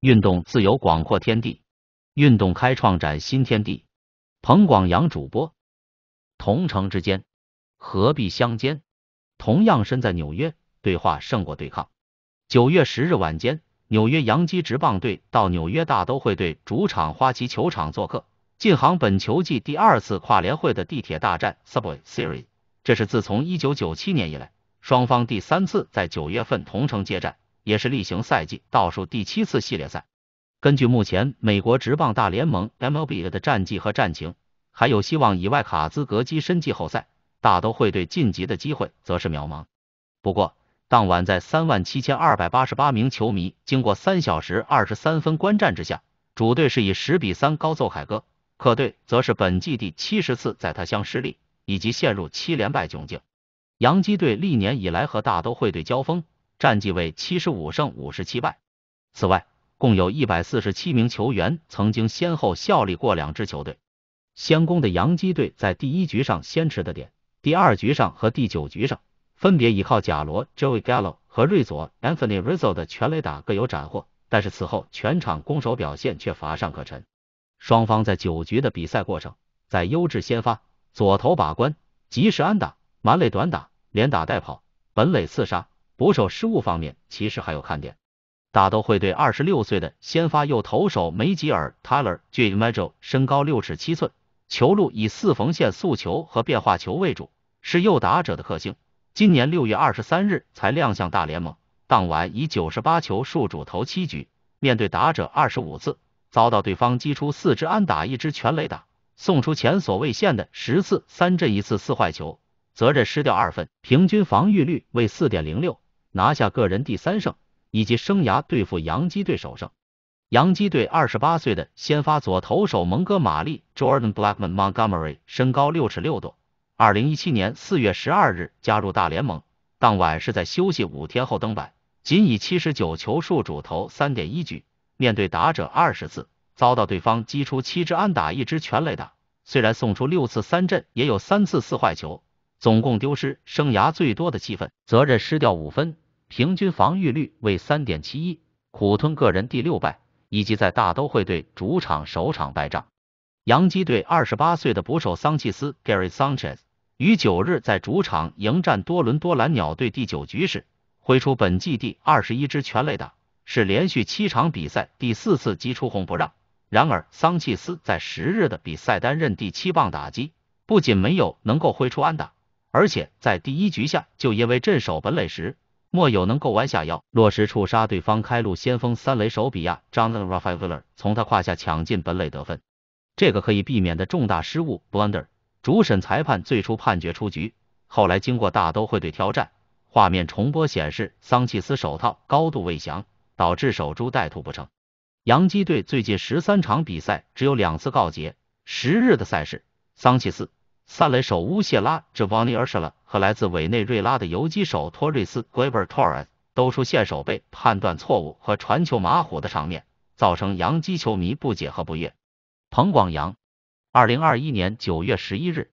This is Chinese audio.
运动自由广阔天地，运动开创崭新天地。彭广阳主播，同城之间何必相煎？同样身在纽约，对话胜过对抗。九月十日晚间，纽约洋基职棒队到纽约大都会队主场花旗球场做客，进行本球季第二次跨联会的地铁大战 （Subway Series）。这是自从一九九七年以来，双方第三次在九月份同城接战。也是例行赛季倒数第七次系列赛。根据目前美国职棒大联盟 （MLB） 的战绩和战情，还有希望以外卡资格跻身季后赛，大都会队晋级的机会则是渺茫。不过，当晚在三万七千二百八十八名球迷经过三小时二十三分观战之下，主队是以十比三高奏凯歌，客队则是本季第七十次在他乡失利，以及陷入七连败窘境。洋基队历年以来和大都会队交锋。战绩为七十五胜五十七败。此外，共有一百四十七名球员曾经先后效力过两支球队。先攻的洋基队在第一局上先持的点，第二局上和第九局上分别依靠贾罗 （Joey Gallo） 和瑞佐 （Anthony Rizzo） 的全垒打各有斩获，但是此后全场攻守表现却乏善可陈。双方在九局的比赛过程，在优质先发、左投把关、及时安打、满垒短打、连打带跑、本垒刺杀。捕手失误方面其实还有看点，大都会队二十六岁的先发右投手梅吉尔 Tyler J. Maggio 身高六尺七寸，球路以四缝线速球和变化球为主，是右打者的克星。今年六月二十三日才亮相大联盟，当晚以九十八球数主投七局，面对打者二十五次，遭到对方击出四支安打，一支全垒打，送出前所未见的十次三振，一次四坏球，责任失掉二分，平均防御率为四点零六。拿下个人第三胜，以及生涯对付洋基队首胜。洋基队二十八岁的先发左投手蒙哥马利 （Jordan Blackman Montgomery） 身高六尺六度，二零一七年四月十二日加入大联盟，当晚是在休息五天后登板，仅以七十九球数主投三点一局，面对打者二十次，遭到对方击出七支安打一支全垒打，虽然送出六次三振，也有三次四坏球。总共丢失生涯最多的七分，责任失掉五分，平均防御率为三点七一，苦吞个人第六败，以及在大都会队主场首场败仗。洋基队二十八岁的捕手桑切斯 （Gary Sanchez） 于九日在主场迎战多伦多蓝鸟队第九局时，挥出本季第二十一支全垒打，是连续七场比赛第四次击出红不让。然而，桑切斯在十日的比赛担任第七棒打击，不仅没有能够挥出安打。而且在第一局下，就因为镇守本垒时莫有能够弯下腰，落实触杀对方开路先锋三垒手比亚张勒拉斐维 r 从他胯下抢进本垒得分。这个可以避免的重大失误，blunder。主审裁判最初判决出局，后来经过大都会队挑战，画面重播显示桑切斯手套高度未降，导致守株待兔不成。洋基队最近十三场比赛只有两次告捷。十日的赛事，桑切斯。萨雷手乌谢拉这王尼尔舍勒和来自委内瑞拉的游击手托瑞斯 （Gabriel Torres） 都出现手背判断错误和传球马虎的场面，造成洋基球迷不解和不悦。彭广阳，二零二一年九月十一日。